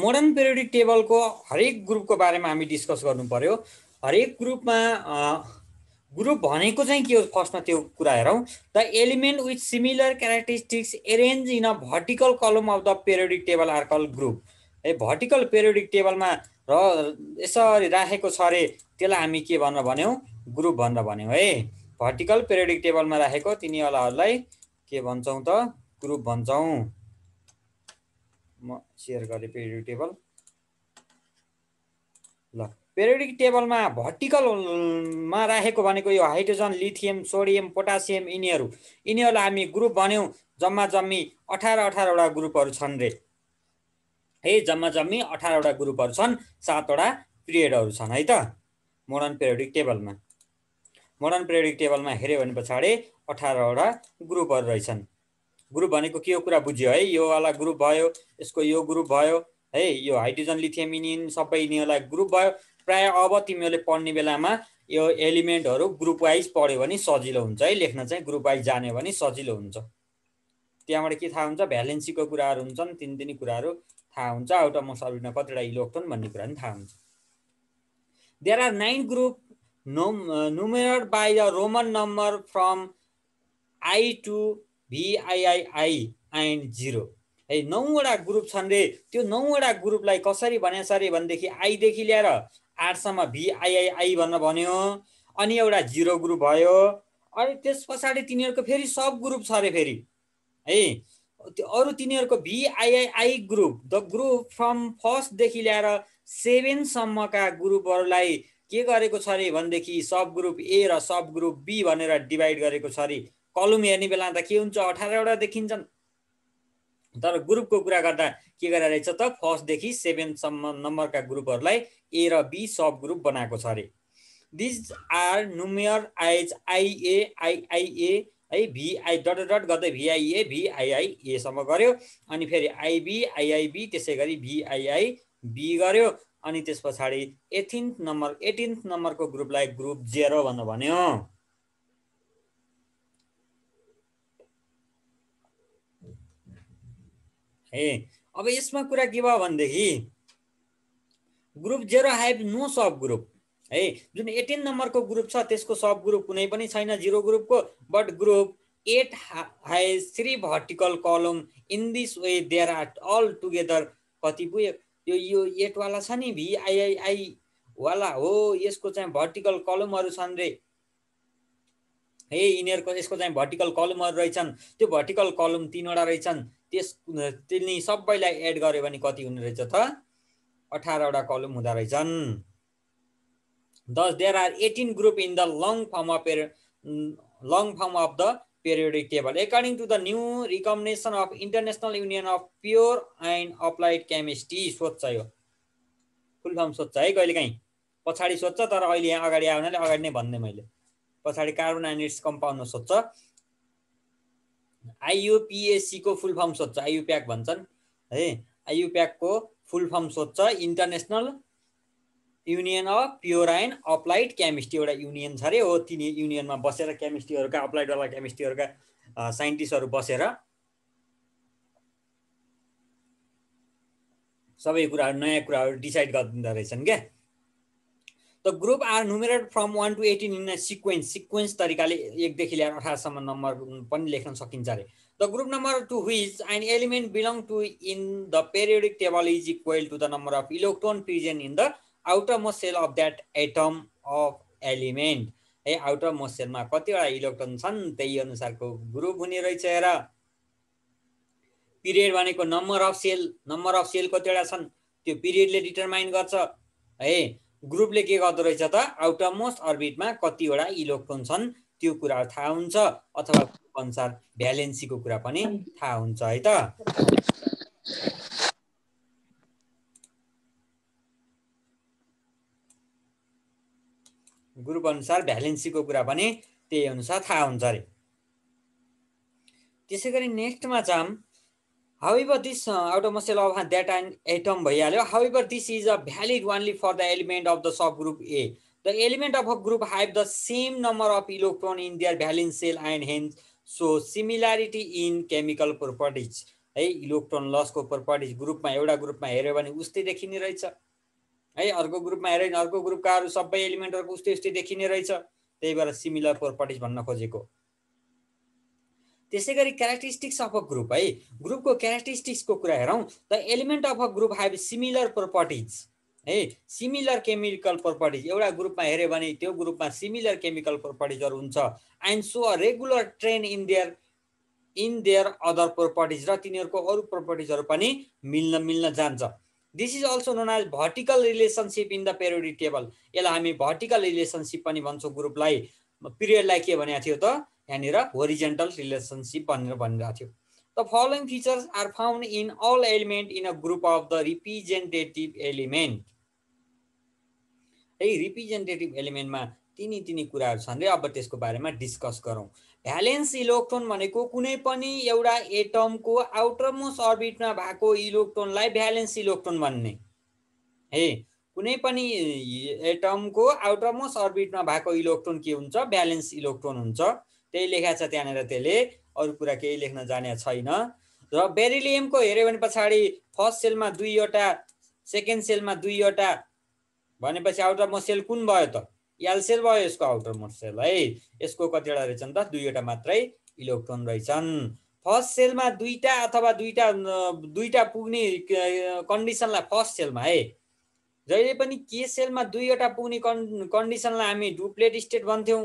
modern periodic टेबलको हरेक ग्रुपको बारेमा हामी डिस्कस गर्नु पर्यो हरेक ग्रुपमा ग्रुप भनेको चाहिँ के हो फर्स्टमा त्यो कुरा हेरौँ the element with similar characteristics arrange in a vertical column of the periodic table are call group है भर्टिकल पेरियोडिक टेबलमा र यसरी राखेको छ अरे त्यसलाई हामी के भनेर भन्यौँ ग्रुप भनेर भन्यौँ है भर्टिकल पेरियोडिक टेबलमा राखेको तिनीवालाहरूलाई के भन्छौँ त ग्रुप भन्छौँ म सेयर गरेँ पेरियोडिक टेबल ल पेरियोडिक टेबलमा भर्टिकलमा राखेको भनेको यो हाइड्रोजन लिथियम सोडियम पोटासियम यिनीहरू यिनीहरूलाई हामी ग्रुप भन्यौँ जम्मा जम्मी अठार अठारवटा ग्रुपहरू छन् रे है जम्मा जम्मी अठारवटा ग्रुपहरू छन् सातवटा पिरियडहरू छन् है त मोडर्न पिरियोडिक टेबलमा मोडर्न पिरियोडिक टेबलमा हेऱ्यो भने पछाडि अठारवटा ग्रुपहरू रहेछन् ग्रुप भनेको के हो कुरा बुझ्यो है यो वाला ग्रुप भयो यसको यो ग्रुप भयो है यो हाइड्रोजन लिथियमिनियन सबै यिनीहरूलाई ग्रुप भयो प्राय अब तिमीहरूले पढ्ने बेलामा यो एलिमेन्टहरू ग्रुप वाइज पढ्यो भने सजिलो हुन्छ है लेख्न चाहिँ ग्रुप वाइज जान्यो भने सजिलो हुन्छ त्यहाँबाट के थाहा हुन्छ भ्यालेन्सीको कुराहरू हुन्छन् तिन तिनी कुराहरू थाहा हुन्छ आउट अफ मोस्ट कतिवटा इलेक्ट्रोन भन्ने कुरा पनि थाहा हुन्छ there are nine group numbered by the Roman number from I to VIII and zero है नौवटा ग्रुप छन् रे त्यो नौवटा ग्रुपलाई कसरी भनेछ अरे भनेदेखि आईदेखि ल्याएर आठसम्म भिआइआइआई भनेर भन्यो अनि एउटा जिरो ग्रुप भयो अनि त्यस पछाडि तिनीहरूको फेरि सब ग्रुप छ अरे फेरि है त्यो अरू तिनीहरूको VIII group the group from फर्स्टदेखि ल्याएर सेभेनसम्मका ग्रुपहरूलाई के गरेको छ अरे भनेदेखि सब ग्रुप ए र सब ग्रुप बी भनेर डिभाइड गरेको छ अरे कलम हेर्ने बेला त के हुन्छ अठारवटा देखिन्छन् तर ग्रुपको कुरा गर्दा के गरेर रहेछ त फर्स्टदेखि सेभेनसम्म नम्बरका ग्रुपहरूलाई ए र बी सब ग्रुप बनाएको छ अरे दिज आर नुमियर आइज आइए आइआइए है भिआई डट डट गर्दै भिआइए भिआइआइएसम्म गऱ्यो अनि फेरि आइबी आइआइबी त्यसै गरी भिआइआई बी गऱ्यो अनि त्यस पछाडि एटिन्थ नम्बर एटिन्थ नम्बरको ग्रुपलाई ग्रुप जेरो भन्नु भन्यो है अब यसमा कुरा के भयो भनेदेखि group zero have no sub group है जुन एटिन नम्बरको ग्रुप छ त्यसको सब ग्रुप कुनै पनि छैन जिरो ग्रुपको but group eight has three vertical column in this way there are all together कति पुग्यो यो यो एटवाला छ नि वाला हो यसको चाहिँ भर्टिकल कलमहरू छन् रे है यिनीहरूको यसको चाहिँ भर्टिकल कलमहरू रहेछन् त्यो भर्टिकल कलम तिनवटा रहेछन् त्यस तिनी सबैलाई एड गर्यो भने कति हुने रहेछ त अठारवटा कलम हुँदो रहेछन् दस there are eighteen group in the long form of peri long form of the periodic table according to the new recommendation of international union of pure and applied chemistry सोध्छ यो फुल फर्म सोध्छ है कहिलेकाहीँ पछाडि सोध्छ तर अहिले यहाँ अगाडि आउनाले अगाडि नै भन्दै मैले पछाडि कार्बन एन्ड इट्स सोध्छ को फुल फर्म सोध्छ आइयुप्याक भन्छन् है आइयुप्याकको फुल फर्म सोध्छ international union of pure and applied chemistry एउटा युनियन छ अरे हो तिनी युनियनमा बसेर केमिस्ट्रीहरूका अप्लाइडवाला केमिस्ट्रीहरूका साइन्टिस्टहरू बसेर सबै कुराहरू नयाँ कुराहरू डिसाइड गरिदिँदो रहेछन् क्या the group are numbered from one to eighteen in sequence sequence तरिकाले एकदेखि ल्याएर अठारसम्म नम्बर पनि लेख्न सकिन्छ अरे the group number to which and element belong to in the periodic table is equal to the number of electron present in the outermost shell of that atom of element है outermost सेलमा कतिवटा electron छन् त्यही अनुसारको group हुने रहेछ हेर period भनेको number of shell number of shell कतिवटा छन् त्यो पिरियडले डिटरमाइन गर्छ है ग्रुपले के गर्दो रहेछ त आउटर मोस्ट अर्बिटमा कतिवटा इलेक्ट्रोन छन् त्यो कुरा थाहा हुन्छ अथवा अनुसार भ्यालेन्सीको कुरा पनि थाहा हुन्छ है त ग्रुप अनुसार भ्यालेन्सीको कुरा पनि त्यही अनुसार थाहा हुन्छ अरे त्यसै गरी नेक्स्टमा चाहिँ however this uh, uh, uh, एउटा मसेल द्याट एन्ड एटम भइहाल्यो however this is a valid only for the element of the sub group A the element of a group have the same number of electron in their valence shell and hence so similarity in chemical properties है electron लसको properties ग्रुपमा एउटा ग्रुपमा हेऱ्यो भने उस्तै देखिने रहेछ है अर्को ग्रुपमा हेऱ्यो भने अर्को ग्रुपकाहरू सबै एलिमेन्टहरूको उस्तै उस्तै देखिने रहेछ त्यही भएर सिमिलर प्रोपर्टिज भन्न खोजेको त्यसै गरी क्यारेक्टरिस्टिक्स अफ अ ग्रुप है ग्रुपको क्यारेक्टरिस्टिक्सको कुरा हेरौँ the element of a group have similar properties है सिमिलर केमिकल प्रोपर्टिज एउटा ग्रुपमा हेऱ्यो भने त्यो ग्रुपमा सिमिलर केमिकल प्रोपर्टिजहरू हुन्छ and so a regular trend in their in their other properties र तिनीहरूको अरू प्रोपर्टिजहरू पनि मिल्न मिल्न जान्छ this is also known as vertical relationship in the periodic table यसलाई हामी भर्टिकल रिलेसनसिप पनि भन्छौँ ग्रुपलाई पिरियडलाई के भनेको थियो त यहाँनिर होरिजेन्टल रिलेसनसिप भनेर भनिरहेको थियो the following features are found in all element in a group of the representative element है रिप्रेजेन्टेटिभ एलिमेन्टमा तिनी तिनी कुराहरू छन् रे अब त्यसको बारेमा डिस्कस गरौँ भ्यालेन्स इलेक्ट्रोन भनेको कुनै पनि एउटा एटमको आउटरमोस्ट अर्बिटमा भएको इलेक्ट्रोनलाई भ्यालेन्स इलेक्ट्रोन भन्ने है कुनै पनि एटमको आउटरमोस्ट अर्बिटमा भएको इलेक्ट्रोन के हुन्छ भ्यालेन्स इलेक्ट्रोन हुन्छ त्यही लेखाएको छ त्यहाँनिर त्यसले अरू कुरा केही लेख्न जाने छैन र बेरिलियमको हेऱ्यो भने पछाडि फर्स्ट सेलमा दुईवटा सेकेन्ड सेलमा दुईवटा भनेपछि आउटर मोस्ट सेल कुन भयो त सेल भयो यसको आउटर मोस्ट सेल है यसको कतिवटा रहेछन् त दुईवटा मात्रै इलेक्ट्रोन रहेछन् फर्स्ट सेलमा दुईवटा अथवा दुईवटा दुईवटा पुग्ने कन्डिसनलाई फर्स्ट सेलमा है जहिले पनि के सेलमा दुईवटा पुग्ने कन् कन्डिसनलाई हामी डुप्लेट स्टेट भन्थ्यौँ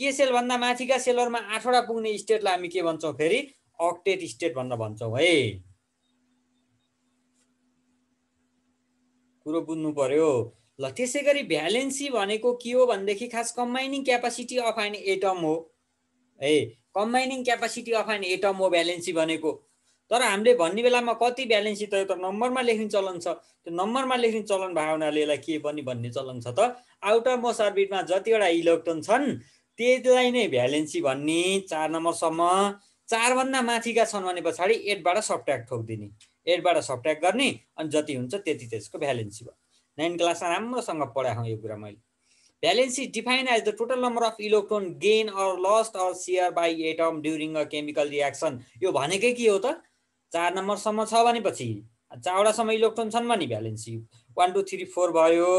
के भन्दा माथिका सेलहरूमा आठवटा पुग्ने स्टेटलाई हामी के भन्छौँ फेरि अक्टेट स्टेट भनेर भन्छौँ है कुरो बुझ्नु पर्यो ल त्यसै गरी भ्यालेन्सी भनेको के हो भनेदेखि खास combining capacity of an atom हो है combining capacity of an atom हो भ्यालेन्सी भनेको तर हामीले भन्ने बेलामा कति भ्यालेन्सी त त नम्बरमा लेख्ने चलन छ त्यो नम्बरमा लेख्ने चलन भएको हुनाले यसलाई के पनि भन्ने चलन छ त आउटर मोस्ट अर्बिटमा जतिवटा इलेक्ट्रोन छन् त्यसलाई नै भ्यालेन्सी भन्ने चार नम्बरसम्म चारभन्दा माथिका छन् भने पछाडि एटबाट सब्ट्याक ठोकिदिने एटबाट सब्ट्याक गर्ने अनि जति हुन्छ त्यति त्यसको भ्यालेन्सी भयो नाइन क्लासमा राम्रोसँग पढाएको यो कुरा मैले valency define as the total number of electron gain or lost or share by atom during a chemical reaction यो भनेकै के हो त चार नम्बरसम्म छ भनेपछि चारवटासम्म इलेक्ट्रोन छन् भने valency one two three four भयो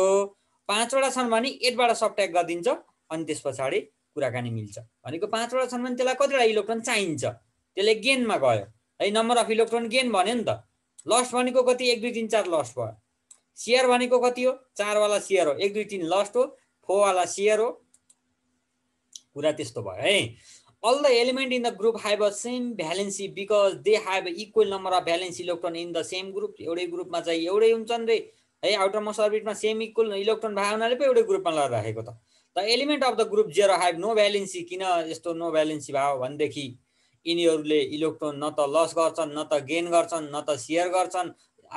पाँचवटा छन् भने एटबाट सब्ट्याक गरिदिन्छ अनि त्यस पछाडि कुराकानी मिल्छ भनेको पाँचवटा छन् भने त्यसलाई कतिवटा इलेक्ट्रोन चाहिन्छ त्यसले गेनमा गयो है नम्बर अफ इलेक्ट्रोन गेन भन्यो नि त लस्ट भनेको कति एक दुई तिन चार लस्ट भयो सेयर भनेको कति हो चारवाला सेयर हो एक दुई तिन लस्ट हो फोरवाला सेयर हो कुरा त्यस्तो भयो है all the element in the group have a same valency because they have equal number of valence electron in the same group एउटै ग्रुपमा चाहिँ एउटै हुन्छन् रे है outermost same equal electron भएको हुनाले पो एउटै ग्रुपमा राखेको त the element of the group zero have no valency किन यस्तो नो भ्यालेन्सी भयो भनेदेखि यिनीहरूले इलेक्ट्रोन न त लस गर्छन् न त गेन गर्छन् न त सेयर गर्छन्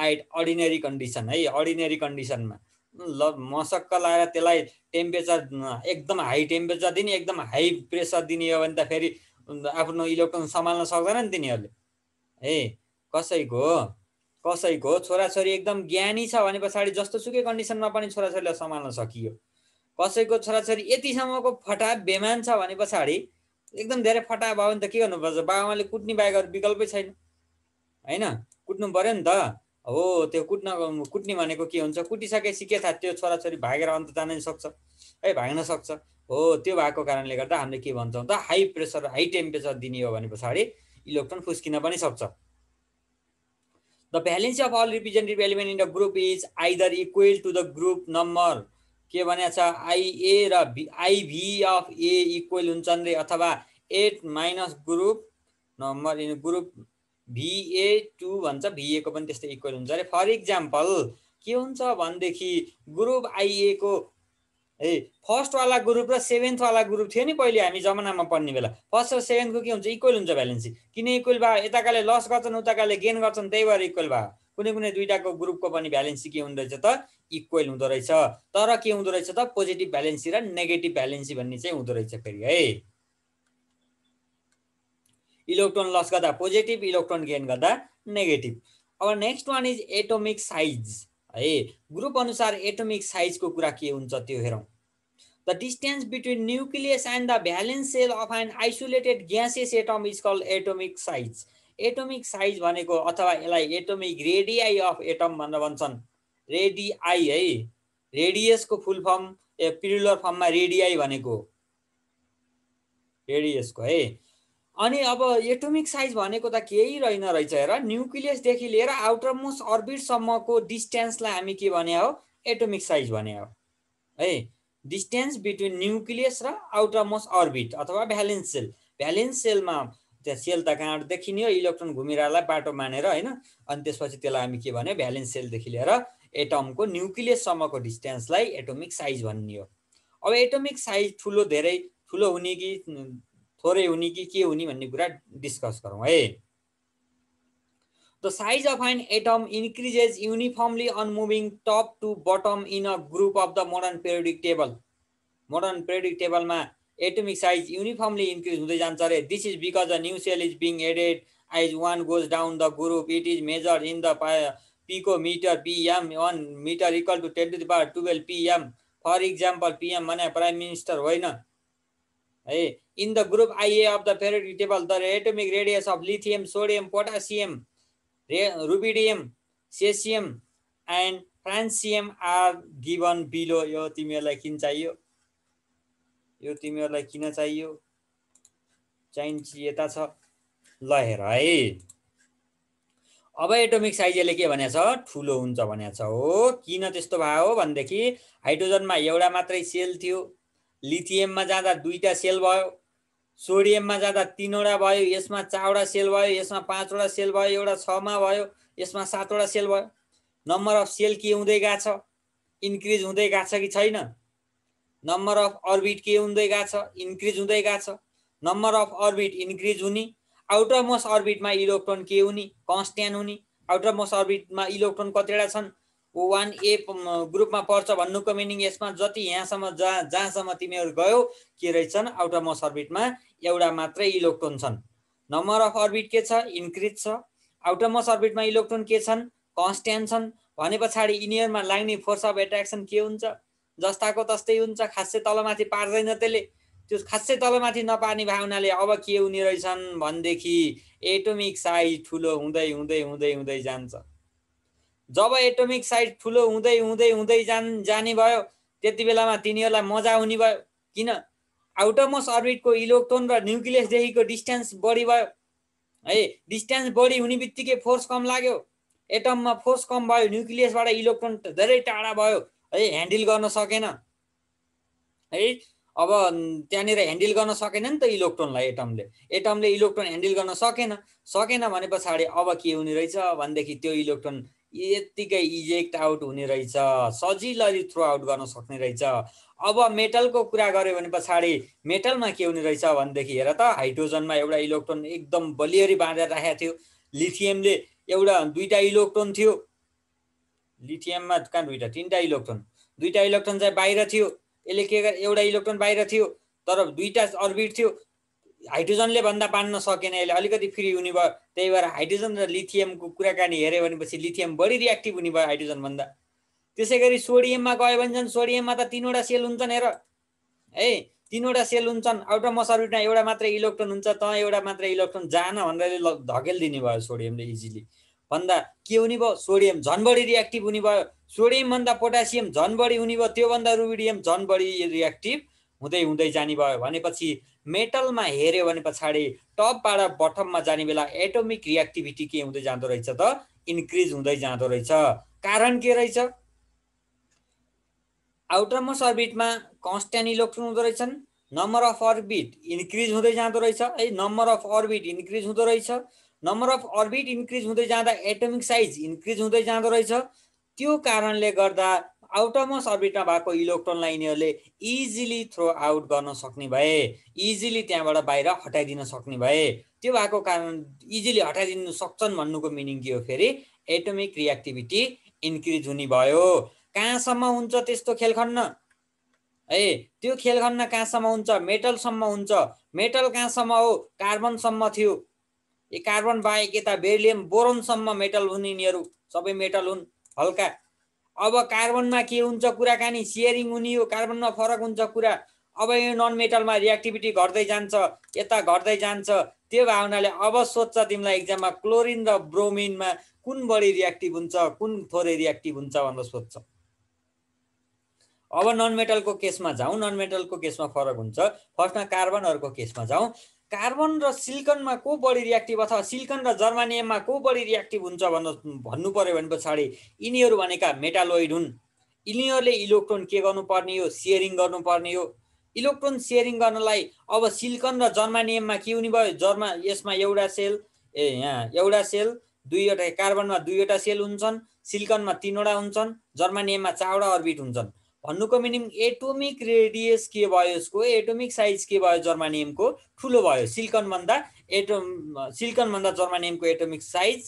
आइट अर्डिनेरी कन्डिसन है अर्डिनेरी कन्डिसनमा ल मसक्क लगाएर त्यसलाई टेम्परेचर एकदम हाई टेम्परेचर दिने एकदम हाई प्रेसर दिने हो भने त फेरि आफ्नो इलेक्ट्रोन सम्हाल्न सक्दैन नि तिनीहरूले ए कसैको कसैको छोराछोरी एकदम ज्ञानी छ भने पछाडि जस्तो सुकै कन्डिसनमा पनि छोराछोरीलाई सम्हाल्न सकियो कसैको छोराछोरी यतिसम्मको फटा बेमान छ भने पछाडि एकदम धेरै फटा भयो भने त के गर्नुपर्छ बाबामाले कुट्ने बाहेक अरू विकल्पै छैन होइन कुट्नु पऱ्यो नि त हो त्यो कुट्न कुट्ने भनेको के हुन्छ कुटिसकेपछि के थाहा त्यो छोराछोरी भागेर अन्त जानै सक्छ है भाग्न सक्छ हो त्यो भएको कारणले गर्दा हामीले के भन्छौँ त हाई प्रेसर हाई टेम्परेचर दिने हो भने पछाडि इलेक्ट्रोन फुस्किन पनि सक्छ the valency of all representative element in the group is either equal to the group number के भनेको छ आइए र आइभी अफ ए इक्वल हुन्छन् रे अथवा eight minus group number group VA two भन्छ भिएको पनि त्यस्तै इक्वल हुन्छ अरे फर इक्जाम्पल के हुन्छ भनेदेखि ग्रुप आइएको ए फर्स्टवाला ग्रुप र सेभेन्थवाला ग्रुप थियो नि पहिले हामी जमानामा पढ्ने बेला फर्स्ट र सेभेन्थको के हुन्छ इक्वल हुन्छ भ्यालेन्सी किन इक्वल भयो यताकाले लस गर्छन् उताकाले गेन गर्छन् त्यही भएर इक्वल भयो कुनै कुनै दुइटाको ग्रुपको पनि भ्यालेन्सी के हुँदो रहेछ त इक्वेल हुँदो रहेछ तर के हुँदो रहेछ त पोजिटिभ भ्यालेन्सी र नेगेटिभ भ्यालेन्सी भन्ने चाहिँ हुँदो रहेछ फेरि है इलेक्ट्रोन लस गर्दा पोजिटिभ इलेक्ट्रोन गेन गर्दा नेगेटिभ अब next one is atomic size है ग्रुप अनुसार एटोमिक साइजको कुरा के हुन्छ त्यो हेरौँ the distance between nucleus and the valence shell of an isolated gaseous atom is called atomic size atomic size भनेको अथवा यसलाई एटोमिक रेडिआई अफ एटम भनेर भन्छन् रेडिआई है रेडियसको फुल फर्म ए पिरुलर फर्ममा रेडिआई भनेको रेडियसको है अनि अब एटोमिक साइज भनेको त केही रहेन रहेछ हेर न्युक्लियसदेखि लिएर आउटर मोस्ट अर्बिटसम्मको डिस्टेन्सलाई हामी के भने हो एटोमिक साइज भने हो है डिस्टेन्स बिट्विन न्युक्लियस र आउटर मोस्ट अर्बिट अथवा भ्यालेन्स सेल भ्यालेन्स सेलमा त्यहाँ सेल त कहाँबाट देखिने इलेक्ट्रोन घुमिरहलाई बाटो मानेर होइन अनि त्यसपछि त्यसलाई हामी के भन्यो भ्यालेन्स सेलदेखि लिएर एटमको न्युक्लियससम्मको डिस्टेन्सलाई एटोमिक साइज भनियो अब एटोमिक साइज ठुलो धेरै ठुलो हुने कि थोरै हुने कि के हुने भन्ने कुरा डिस्कस गरौँ है the size of an atom increases uniformly on moving top to bottom in a group of the modern periodic table modern periodic टेबलमा एटोमिक साइज युनिफर्मली इन्क्रिज हुँदै जान्छ अरे this is because the new shell is being added as one goes down the group it is measure in the pico metre PM one metre equal to ten to the power twelve PM for example PM भने prime minister होइन है in the group IA of the periodic table the atomic radius of lithium sodium potassium रे rubidium caesium and francium are given below यो तिमीहरूलाई किन चाहियो यो तिमीहरूलाई किन चाहियो चाहिन्छ यता छ ल हेर है अब एटोमिक साइजले के भनेको छ ठुलो हुन्छ भनेको छ हो किन त्यस्तो भयो भनेदेखि हाइड्रोजनमा एउटा मात्रै सेल थियो लिथियममा जाँदा दुईवटा सेल भयो सोडियममा जाँदा तिनवटा भयो यसमा चारवटा सेल भयो यसमा पाँचवटा सेल भयो एउटा छमा भयो यसमा सातवटा सेल भयो नम्बर अफ सेल के हुँदै गएको छ इन्क्रिज हुँदै गएको छ कि छैन नम्बर अफ अर्बिट के हुँदै गएको छ इन्क्रिज हुँदै गएको छ नम्बर अफ अर्बिट इन्क्रिज हुने आउटर मोस्ट अर्बिटमा इलेक्ट्रोन के हुने कन्सट्यान्ट हुने आउटर मोस्ट अर्बिटमा इलेक्ट्रोन कतिवटा छन् वान ए ग्रुपमा पर्छ भन्नुको मिनिङ यसमा जति यहाँसम्म जहाँ जहाँसम्म तिमीहरू गयो के रहेछन् आउटर मोस्ट अर्बिटमा एउटा मात्रै इलेक्ट्रोन छन् नम्बर अफ अर्बिट के छ इन्क्रिज छ आउटर मोस्ट अर्बिटमा इलेक्ट्रोन के छन् कन्सट्यान्ट छन् भने पछाडि यिनीहरूमा लाग्ने फोर्स अफ एट्र्याक्सन के हुन्छ जस्ताको तस्तै हुन्छ खासै तलमाथि पार्दैन त्यसले त्यो खासै तलमाथि नपार्ने भावनाले अब के हुने रहेछन् भनेदेखि एटोमिक साइज ठुलो हुँदै हुँदै हुँदै हुँदै जान्छ जब एटोमिक साइज ठुलो हुँदै हुँदै हुँदै जान जाने भयो त्यति बेलामा तिनीहरूलाई मजा हुने भयो किन आउटोमोस अर्बिटको इलेक्ट्रोन र न्युक्लियसदेखिको डिस्टेन्स बढी भयो है डिस्टेन्स बढी हुने बित्तिकै फोर्स कम लाग्यो एटममा फोर्स कम भयो न्युक्लियसबाट इलेक्ट्रोन धेरै टाढा भयो है ह्यान्डल गर्न सकेन है अब त्यहाँनिर ह्यान्डल गर्न सकेन नि त इलेक्ट्रोनलाई एटमले एटमले इलेक्ट्रोन ह्यान्डल गर्न सकेन सकेन भने पछाडि अब के हुने रहेछ भनेदेखि त्यो इलेक्ट्रोन यत्तिकै इजेक्ट आउट हुने रहेछ सजिलै थ्रु आउट गर्न सक्ने रहेछ अब मेटलको कुरा गर्यो भने पछाडि मेटलमा के हुने रहेछ भनेदेखि हेर त हाइड्रोजनमा एउटा इलेक्ट्रोन एकदम बलियरी बाँधेर राखेको थियो लिथियमले एउटा दुईवटा इलेक्ट्रोन थियो लिथियममा कहाँ दुईवटा तिनवटा इलेक्ट्रोन दुईवटा इलेक्ट्रोन चाहिँ बाहिर थियो यसले के गर्यो एउटा इलेक्ट्रोन बाहिर थियो तर दुईवटा अर्बिट थियो हाइड्रोजनले भन्दा पान्न सकेन यसले अलिकति फ्री हुने भयो त्यही भएर हाइड्रोजन र लिथियमको कुराकानी हेऱ्यो भनेपछि लिथियम बढी रियाक्टिभ हुने भयो हाइड्रोजनभन्दा त्यसै गरी सोडियममा गयो भने झन् सोडियममा त तिनवटा सेल हुन्छन् हेर है तिनवटा सेल हुन्छन् एउटा मसर्बिटमा एउटा मात्रै इलेक्ट्रोन हुन्छ त एउटा मात्रै इलेक्ट्रोन जान भनेर धकेल दिने भयो सोडियमले इजिली भन्दा के हुने भयो सोडियम झन् बढी रियाक्टिभ हुने भयो सोडियम भन्दा पोटासियम झन् बढी हुने भयो त्योभन्दा रुबिडियम झन् बढी रियाक्टिभ हुँदै हुँदै जाने भयो भनेपछि मेटलमा हेऱ्यो भने पछाडि टपबाट बटममा जाने बेला एटोमिक रियाक्टिभिटी के हुँदै जाँदो रहेछ त इन्क्रिज हुँदै जाँदो रहेछ कारण के रहेछ आउटरमोस्ट अर्बिटमा कन्सटेन्ट इलेक्ट्रोन हुँदो रहेछन् नम्बर अफ अर्बिट इन्क्रिज हुँदै जाँदो रहेछ है नम्बर अफ अर्बिट इन्क्रिज हुँदो रहेछ नम्बर अफ अर्बिट इन्क्रिज हुँदै जाँदा एटमिक साइज इन्क्रिज हुँदै जाँदो रहेछ त्यो कारणले गर्दा आउटमस अर्बिटमा भएको इलेक्ट्रोनलाई यिनीहरूले इजिली थ्रो आउट गर्न सक्ने भए इजिली त्यहाँबाट बाहिर हटाइदिन सक्ने भए त्यो भएको कारण इजिली हटाइदिनु सक्छन् भन्नुको मिनिङ के हो फेरि एटोमिक रियाक्टिभिटी इन्क्रिज हुने भयो कहाँसम्म हुन्छ त्यस्तो खेलखन्न है त्यो खेलखन्न कहाँसम्म हुन्छ मेटलसम्म हुन्छ मेटल कहाँसम्म हो कार्बनसम्म थियो यी कार्बन बाहेक यता बेरिलियम बोरोनसम्म मेटल हुन् यिनीहरू सबै मेटल हुन् हल्का अब कार्बनमा के हुन्छ कुराकानी सेयरिङ हुने हो कार्बनमा फरक हुन्छ कुरा अब यो नन मेटलमा रियाक्टिभिटी घट्दै जान्छ यता घट्दै जान्छ त्यो भावनाले अब सोध्छ तिमीलाई एक्जाममा क्लोरिन र ब्रोमिनमा कुन बढी रियाक्टिभ हुन्छ कुन थोरै रियाक्टिभ हुन्छ भनेर सोध्छ अब नन मेटलको केसमा जाउँ नन मेटलको केसमा फरक हुन्छ फर्स्टमा कार्बनहरूको केसमा जाउँ कार्बन र सिल्कनमा को बढी रियाक्टिभ अथवा सिल्कन र जर्मानियममा को बढी रियाक्टिभ हुन्छ भन्नु भन्नु पऱ्यो भने पछाडि यिनीहरू भनेका मेटालोइड हुन् यिनीहरूले इलेक्ट्रोन के गर्नुपर्ने हो सेयरिङ गर्नुपर्ने हो इलेक्ट्रोन सेयरिङ गर्नलाई अब सिल्कन र जर्मानियममा के हुने भयो जर्मा यसमा एउटा सेल ए यहाँ एउटा सेल दुईवटा कार्बनमा दुईवटा सेल हुन्छन् सिल्कनमा तिनवटा हुन्छन् जर्मानियममा चारवटा अर्बिट हुन्छन् भन्नुको मिनिङ एटोमिक रेडियस के भयो यसको एटोमिक साइज के भयो जर्मानियमको ठुलो भयो सिल्कनभन्दा एटोम सिल्कनभन्दा जर्मानियमको एटोमिक साइज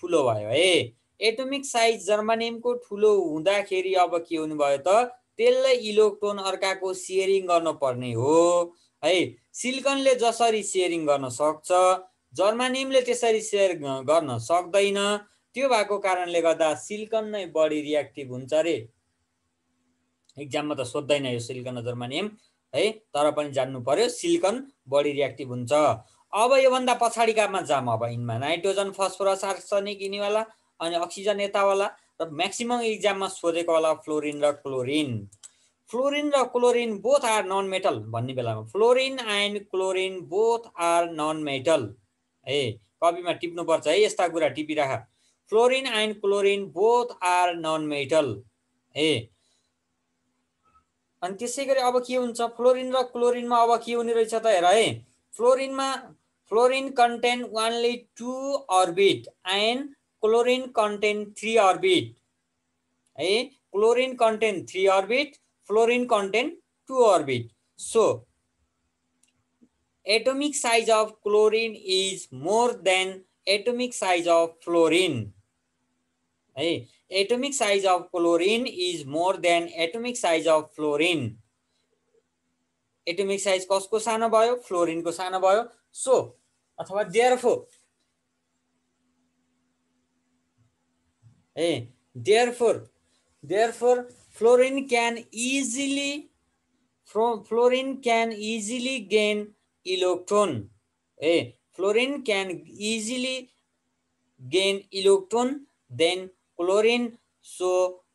ठुलो भयो है एटोमिक साइज जर्मानियमको ठुलो हुँदाखेरि अब के हुनुभयो त त्यसलाई इलेक्ट्रोन अर्काको सेयरिङ गर्नुपर्ने हो है सिल्कनले जसरी सेयरिङ गर्न सक्छ जर्मानियमले त्यसरी सेयर गर्न सक्दैन त्यो भएको कारणले गर्दा सिल्कन नै बढी रियाक्टिभ हुन्छ अरे इक्जाममा त सोध्दैन यो सिलिकन जर्मानियम है तर पनि जान्नु पर्यो सिलिकन बढी रियाक्टिभ हुन्छ अब योभन्दा पछाडिकामा जाम अब यिनमा नाइट्रोजन फस्फोरस आर्सनिक यिनीवाला अनि अक्सिजन यतावाला र म्याक्सिमम इक्जाममा होला फ्लोरिन र क्लोरिन फ्लोरिन र chlorine both are non metal भन्ने बेलामा fluorine and chlorine both are non metal है कविमा टिप्नुपर्छ है यस्ता कुरा टिपिराख fluorine and chlorine both are non metal ए अनि त्यसै गरी अब के हुन्छ फ्लोरिन र क्लोरिनमा अब के हुने रहेछ त हेर है फ्लोरिनमा fluorine content only two orbit and chlorine content three orbit है chlorine content three orbit fluorine content two orbit so atomic size of chlorine is more than atomic size of fluorine है atomic size of chlorine is more than atomic size of fluorine atomic size कस को कसको भो fluorine को सान भो so अथवा therefore ए therefore therefore fluorine can easily fluorine can easily gain electron ए fluorine can easily gain electron than chlorine so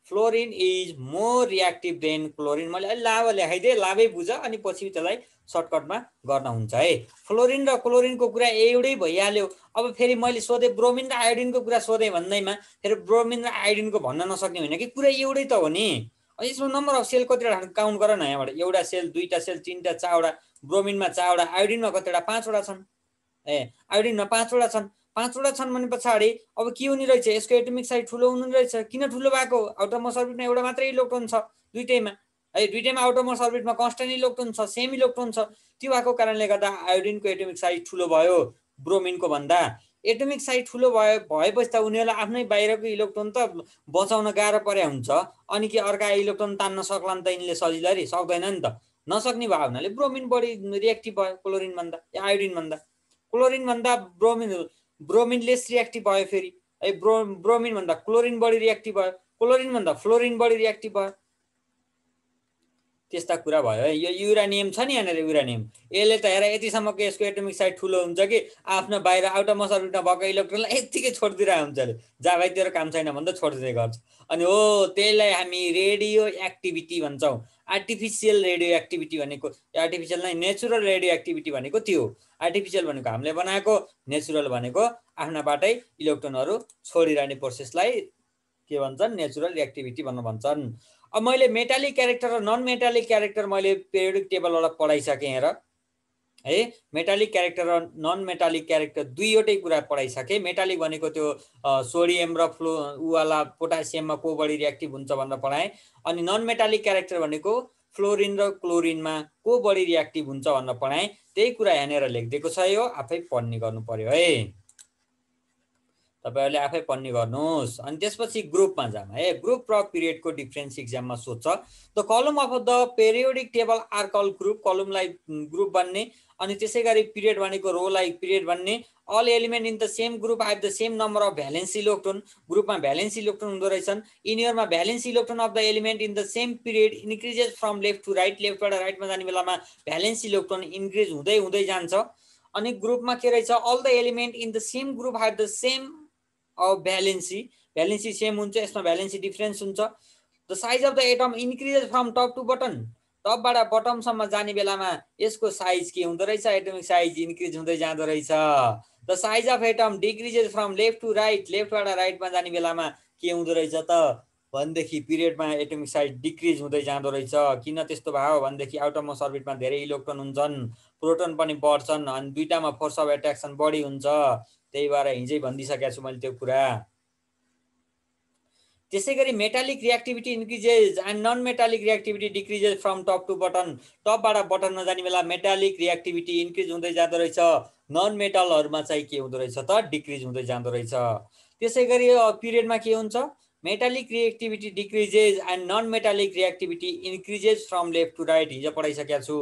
fluorine is more reactive than chlorine मैले अहिले लाभ लेखाइदिएँ लाभै बुझ अनि पछि त्यसलाई सर्टकटमा गर्न हुन्छ है फ्लोरिन र क्लोरिनको कुरा एउटै भइहाल्यो अब फेरि मैले सोधेँ ब्रोमिन र आयोडिनको कुरा सोधेँ भन्दैमा फेरि ब्रोमिन र आयोडिनको भन्न नसक्ने होइन कि कुरा एउटै त हो नि अनि यसमा नम्बर अफ सेल कतिवटा काउन्ट गर न यहाँबाट एउटा सेल दुईवटा सेल तिनवटा चारवटा ब्रोमिनमा चारवटा आयोडिनमा कतिवटा पाँचवटा छन् ए आयोडिनमा पाँचवटा छन् पाँचवटा छन् भने पछाडि अब के हुने रहेछ यसको एटोमिक साइज ठुलो हुनु रहेछ किन ठुलो भएको आउटर सर्भिटमा एउटा मात्रै इलेक्ट्रोन छ दुइटैमा है दुइटैमा आउटर सर्भिटमा अर्बिटमा कन्सटेन्ट इलेक्ट्रोन छ सेम इलेक्ट्रोन छ त्यो भएको कारणले गर्दा आयोडिनको एटोमिक साइज ठुलो भयो ब्रोमिनको भन्दा एटोमिक साइज ठुलो भयो भएपछि त उनीहरूलाई आफ्नै बाहिरको इलेक्ट्रोन त बचाउन गाह्रो पर्या हुन्छ अनि कि अर्का इलेक्ट्रोन तान्न सक्ला नि त यिनले सजिलै सक्दैन नि त नसक्ने भए हुनाले ब्रोमिन बढी रिएक्टिभ भयो क्लोरिनभन्दा या आयोडिनभन्दा क्लोरिनभन्दा ब्रोमिन ब्रोमिन लेस रियाक्टिभ भयो फेरि है ब्रो ब्रोमिन भन्दा क्लोरिन बढी रियाक्टिभ भयो भन्दा फ्लोरिन बढी रियाक्टिभ भयो त्यस्ता कुरा भयो है यो युरानियम छ नि यहाँनिर युरानियम यसले त हेर यतिसम्मको यसको एटोमिक साइड ठुलो हुन्छ कि आफ्नो बाहिर मसल मसलबिटा भएको इलेक्ट्रोनलाई यत्तिकै छोडिदिरहेको हुन्छ अरे जा भाइ तेरो काम छैन भन्दा छोडिदिने गर्छ अनि हो त्यसलाई हामी रेडियो एक्टिभिटी भन्छौँ आर्टिफिसियल रेडियो एक्टिभिटी भनेको आर्टिफिसियल नै नेचुरल रेडियो एक्टिभिटी भनेको त्यो आर्टिफिसियल भनेको हामीले बनाएको नेचुरल भनेको आफ्नाबाटै इलेक्ट्रोनहरू छोडिरहने प्रोसेसलाई के भन्छन् नेचुरल एक्टिभिटी भन्नु भन्छन् अब मैले मेटालिक क्यारेक्टर र नन मेटालिक क्यारेक्टर मैले पेरियोडिक टेबलबाट पढाइसकेँ र है मेटालिक क्यारेक्टर र नन मेटालिक क्यारेक्टर दुईवटै कुरा पढाइसकेँ मेटालिक भनेको त्यो सोडियम र फ्लो उवाला पोटासियममा को बढी रियाक्टिभ हुन्छ भनेर पढाएँ अनि नन मेटालिक क्यारेक्टर भनेको फ्लोरिन र क्लोरिनमा को बढी रियाक्टिभ हुन्छ भनेर पढाएँ त्यही कुरा यहाँनिर लेखिदिएको छ यो आफै पढ्ने गर्नु पऱ्यो है तपाईँहरूले आफै पढ्ने गर्नुहोस् अनि त्यसपछि ग्रुपमा पाँचमा है ग्रुप र पिरियडको डिफ्रेन्स इक्जाममा सोध्छ the column of the periodic table are call group कलमलाई ग्रुप भन्ने अनि त्यसै गरी पिरियड भनेको रोलाई पिरियड भन्ने all element in the same group have the same number of valence electron ग्रुपमा भ्यालेन्स इलेक्ट्रोन हुँदो रहेछन् यिनीहरूमा valence electron of the element in the same period increases from left to right लेफ्टबाट राइटमा जाने बेलामा भ्यालेन्स इलेक्ट्रोन इन्क्रिज हुँदै हुँदै जान्छ अनि ग्रुपमा के रहेछ all the element in the same group have the same अब भ्यालेन्सी भ्यालेन्सी सेम हुन्छ यसमा भ्यालेन्सी डिफ्रेन्स हुन्छ the size of the atom increases from top to bottom टपबाट बटमसम्म जाने बेलामा यसको साइज के हुँदो रहेछ एटमिक साइज इन्क्रिज हुँदै जाँदो रहेछ the size of atom decreases from left to right लेफ्टबाट राइटमा जाने बेलामा के हुँदो रहेछ त भनेदेखि पिरियडमा एटमिक साइज डिक्रिज हुँदै जाँदो रहेछ किन त्यस्तो भयो भनेदेखि आउट अफ मस अर्बिटमा धेरै इलेक्ट्रोन हुन्छन् प्रोटोन पनि बढ्छन् अनि दुइटामा फोर्स अफ एट्र्याक्सन बढी हुन्छ त्यही भएर हिजै भनिदिइसकेको छु मैले त्यो कुरा त्यसै गरी metallic reactivity increases and non metallic reactivity decreases from top to bottom टपबाट बटन नजाने बेला मेटालिक रियाक्टिभिटी इन्क्रिज हुँदै जाँदो रहेछ नन मेटलहरूमा चाहिँ के हुँदो रहेछ त डिक्रिज हुँदै जाँदो रहेछ त्यसै गरी पिरियडमा के हुन्छ metallic reactivity decreases and non metallic reactivity increases from left to right हिजो पढाइसकेको छु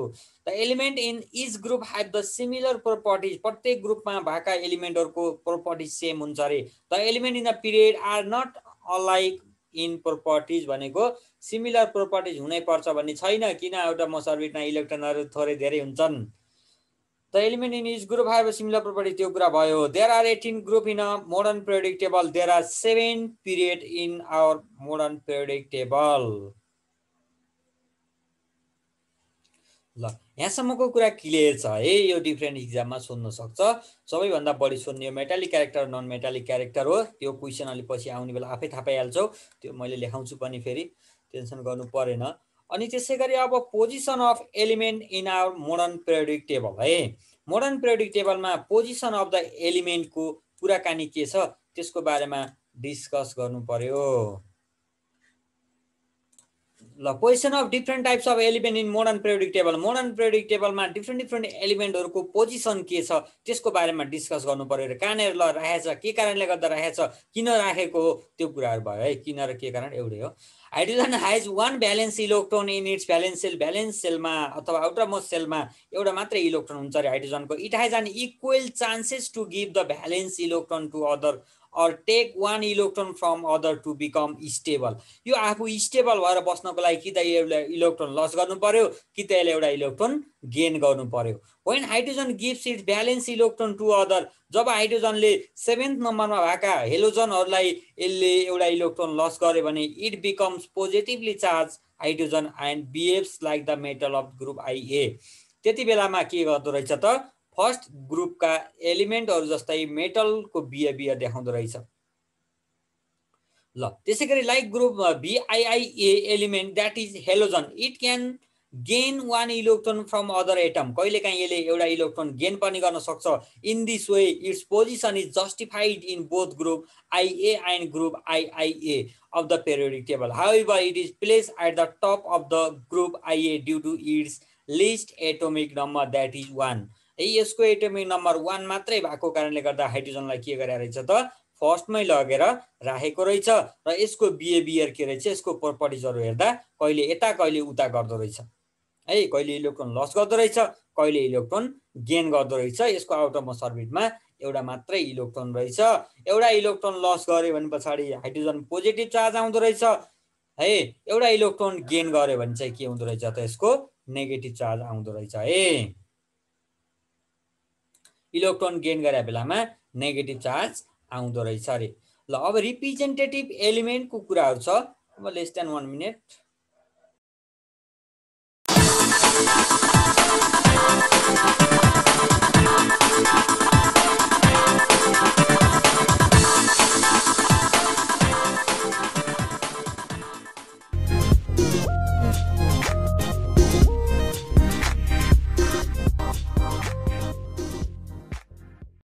the element in each group have the similar properties प्रत्येक ग्रुपमा भएका एलिमेन्टहरूको प्रोपर्टिज सेम हुन्छ अरे the element in the period are not alike in properties भनेको सिमिलर प्रोपर्टिज हुनैपर्छ भन्ने छैन किन एउटा मसर्बिटमा इलेक्ट्रोनहरू थोरै धेरै हुन्छन् the element in is group have similar property त्यो कुरा भयो there are eighteen group in a modern periodic table there are seven period in our modern periodic table ल यहाँसम्मको कुरा क्लियर छ है यो डिफ्रेन्ट इक्जाममा सोध्न सक्छ सबैभन्दा बढी सोध्ने यो metallic character non metallic character हो त्यो क्वेसन अलि पछि आउने बेला आफै थाहा पाइहाल्छौ त्यो मैले लेखाउँछु पनि फेरि टेन्सन गर्नु परेन अनि त्यसै गरी अब position of element in our modern periodic table है मोडर्न पेरियोडिक टेबलमा पोजिसन अफ द एलिमेन्टको कुराकानी के छ त्यसको बारेमा डिस्कस गर्नु पर्यो ल position of different types of element in modern periodic table modern periodic टेबलमा डिफ्रेन्ट डिफ्रेन्ट एलिमेन्टहरूको पोजिसन के छ त्यसको बारेमा डिस्कस गर्नु पऱ्यो र कहाँनिर ल राखेछ के कारणले गर्दा राखेछ किन राखेको हो त्यो कुराहरू भयो है किन र के कारण एउटै हो hydrogen has one valence electron in its valence shell valence सेलमा अथवा आउटर मोस्ट सेलमा एउटा मात्रै इलेक्ट्रोन हुन्छ अरे हाइड्रोजनको it has an equal chances to give the valence electron to other or take one electron from other to become stable यो आफू स्टेबल भएर बस्नको लागि कि त एउटा इलेक्ट्रोन लस गर्नु पर्यो कि त यसले एउटा इलेक्ट्रोन गेन गर्नु पर्यो when hydrogen gives its valence electron to other जब हाइड्रोजनले सेभेन्थ नम्बरमा भएका हेलोजनहरूलाई यसले एउटा इलेक्ट्रोन लस गर्यो भने it becomes positively charge hydrogen and behaves like the metal of group IA त्यति बेलामा के गर्दो रहेछ त फर्स्ट ग्रुपका एलिमेन्टहरू जस्तै मेटलको बिहे देखाउँदो रहेछ ल त्यसै गरी like group VIIA element that is halogen it can gain one electron from other atom कहिलेकाहीँ यसले एउटा इलेक्ट्रोन गेन पनि गर्न सक्छ in this way its position is justified in both group IA and group IIA of the periodic table how it is place at the top of the group IA due to its least atomic number that is one यसको atomic number one मात्रै भएको कारणले गर्दा हाइड्रोजनलाई के गरेर रहेछ त फर्स्टमै लगेर राखेको रहेछ र यसको बिहेभियर के रहेछ यसको प्रपर्टिजहरू हेर्दा कहिले यता कहिले उता गर्दो रहेछ है कहिले इलेक्ट्रोन लस गर्दो रहेछ कहिले इलेक्ट्रोन गेन गर्दो रहेछ यसको आउटमा सर्बिटमा एउटा मात्रै इलेक्ट्रोन रहेछ एउटा इलेक्ट्रोन लस गर्यो भने पछाडि हाइड्रोजन पोजिटिभ चार्ज आउँदो रहेछ है एउटा इलेक्ट्रोन गेन गर्यो भने चाहिँ के हुँदो रहेछ त यसको नेगेटिभ चार्ज आउँदो रहेछ है इलेक्ट्रोन गेन गरे बेलामा नेगेटिभ चार्ज आउँदो रहेछ अरे ल अब रिप्रेजेन्टेटिभ एलिमेन्टको कुराहरू छ अब लेस देन वान मिनट